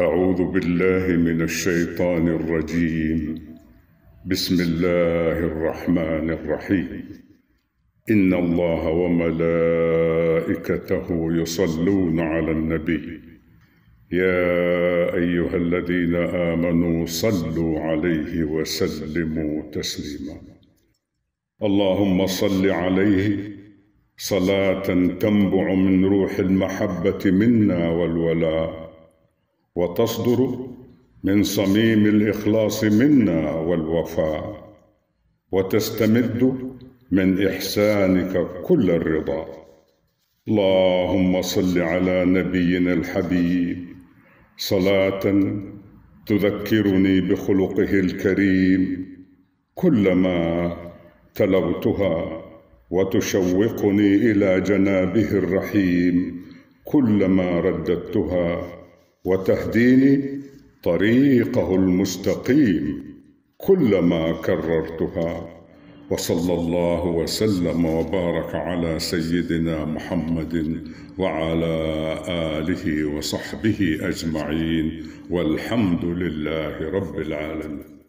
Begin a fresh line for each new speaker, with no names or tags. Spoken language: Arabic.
أعوذ بالله من الشيطان الرجيم بسم الله الرحمن الرحيم إن الله وملائكته يصلون على النبي يا أيها الذين آمنوا صلوا عليه وسلموا تسليما اللهم صل عليه صلاة تنبع من روح المحبة منا والولاء وتصدر من صميم الاخلاص منا والوفاء وتستمد من احسانك كل الرضا اللهم صل على نبينا الحبيب صلاه تذكرني بخلقه الكريم كلما تلوتها وتشوقني الى جنابه الرحيم كلما رددتها وتهديني طريقه المستقيم كلما كررتها وصلى الله وسلم وبارك على سيدنا محمد وعلى اله وصحبه اجمعين والحمد لله رب العالمين